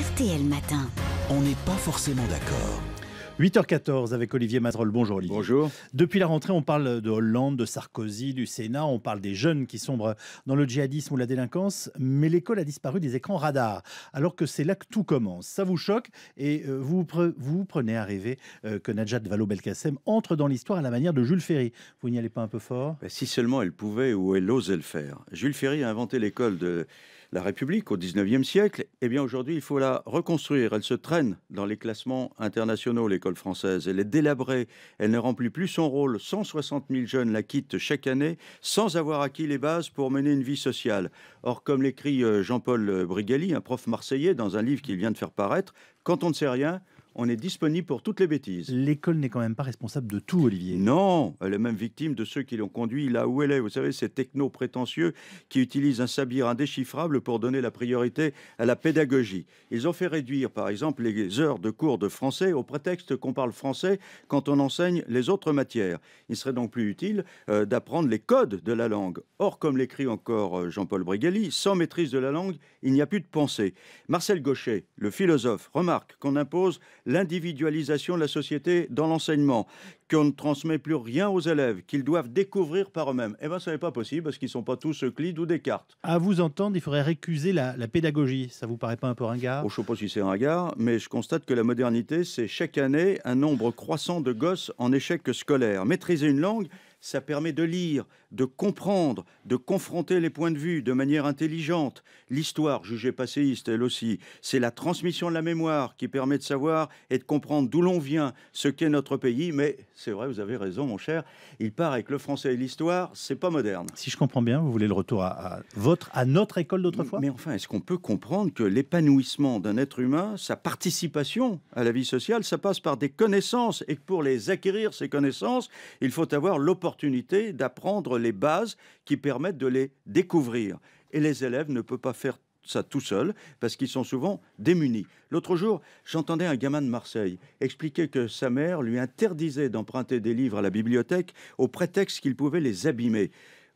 RTL Matin. On n'est pas forcément d'accord. 8h14 avec Olivier Matrol. Bonjour Olivier. Bonjour. Depuis la rentrée, on parle de Hollande, de Sarkozy, du Sénat, on parle des jeunes qui sombrent dans le djihadisme ou la délinquance, mais l'école a disparu des écrans radars, alors que c'est là que tout commence. Ça vous choque et euh, vous vous prenez à rêver euh, que Najat Vallaud-Belkacem entre dans l'histoire à la manière de Jules Ferry. Vous n'y allez pas un peu fort bah, Si seulement elle pouvait ou elle osait le faire. Jules Ferry a inventé l'école de la République au 19e siècle, eh bien aujourd'hui, il faut la reconstruire. Elle se traîne dans les classements internationaux, l'école française. Elle est délabrée, elle ne remplit plus son rôle. 160 000 jeunes la quittent chaque année sans avoir acquis les bases pour mener une vie sociale. Or, comme l'écrit euh, Jean-Paul Brigali, un prof marseillais, dans un livre qu'il vient de faire paraître, quand on ne sait rien, on est disponible pour toutes les bêtises. L'école n'est quand même pas responsable de tout, Olivier. Non, elle est même victime de ceux qui l'ont conduit là où elle est. Vous savez, ces technos prétentieux qui utilisent un sabir indéchiffrable pour donner la priorité à la pédagogie. Ils ont fait réduire, par exemple, les heures de cours de français au prétexte qu'on parle français quand on enseigne les autres matières. Il serait donc plus utile euh, d'apprendre les codes de la langue. Or, comme l'écrit encore euh, Jean-Paul Brigali, sans maîtrise de la langue, il n'y a plus de pensée. Marcel Gaucher, le philosophe, remarque qu'on impose l'individualisation de la société dans l'enseignement, qu'on ne transmet plus rien aux élèves, qu'ils doivent découvrir par eux-mêmes. Eh bien, ça n'est pas possible parce qu'ils ne sont pas tous Euclide ou Descartes. À vous entendre, il faudrait récuser la, pédagogie. Ça vous paraît pas un peu ringard oh, Je ne sais pas si c'est ringard, mais je constate que la modernité, c'est chaque année un nombre croissant de gosses en échec scolaire. Maîtriser une langue, ça permet de lire, de comprendre, de confronter les points de vue de manière intelligente. L'histoire, jugée passéiste elle aussi, c'est la transmission de la mémoire qui permet de savoir et de comprendre d'où l'on vient, ce qu'est notre pays. Mais c'est vrai, vous avez raison, mon cher, il part avec le français et l'histoire, c'est pas moderne. Si je comprends bien, vous voulez le retour à, votre, à notre école d'autrefois Mais enfin, est-ce qu'on peut comprendre que l'épanouissement d'un être humain, sa participation à la vie sociale, ça passe par des connaissances et que pour les acquérir, ces connaissances, il faut avoir l'opportunité d'apprendre les bases qui permettent de les découvrir. Et les élèves ne peuvent pas faire ça tout seuls parce qu'ils sont souvent démunis. L'autre jour, j'entendais un gamin de Marseille expliquer que sa mère lui interdisait d'emprunter des livres à la bibliothèque au prétexte qu'il pouvait les abîmer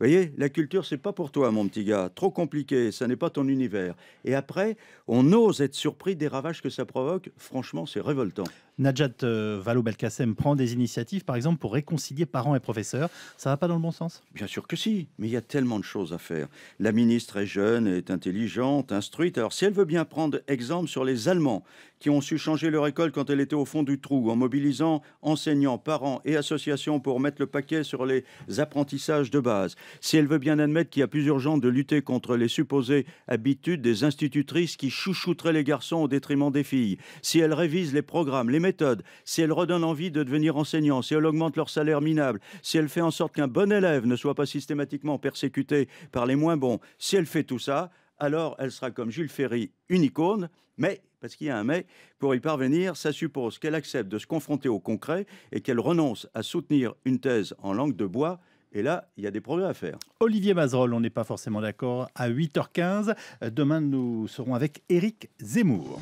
voyez, la culture, c'est pas pour toi, mon petit gars. Trop compliqué, ça n'est pas ton univers. Et après, on ose être surpris des ravages que ça provoque. Franchement, c'est révoltant. Najat valou euh, Vallaud-Belkacem prend des initiatives, par exemple, pour réconcilier parents et professeurs. Ça va pas dans le bon sens Bien sûr que si, mais il y a tellement de choses à faire. La ministre est jeune, est intelligente, instruite. Alors, si elle veut bien prendre exemple sur les Allemands, qui ont su changer leur école quand elle était au fond du trou, en mobilisant enseignants, parents et associations pour mettre le paquet sur les apprentissages de base. Si elle veut bien admettre qu'il y a plus urgent de lutter contre les supposées habitudes des institutrices qui chouchouteraient les garçons au détriment des filles, si elle révise les programmes, les méthodes, si elle redonne envie de devenir enseignant, si elle augmente leur salaire minable, si elle fait en sorte qu'un bon élève ne soit pas systématiquement persécuté par les moins bons, si elle fait tout ça, alors elle sera comme Jules Ferry, une mais, parce qu'il y a un mais, pour y parvenir, ça suppose qu'elle accepte de se confronter au concret et qu'elle renonce à soutenir une thèse en langue de bois. Et là, il y a des progrès à faire. Olivier Mazerolle, on n'est pas forcément d'accord. À 8h15, demain, nous serons avec Éric Zemmour.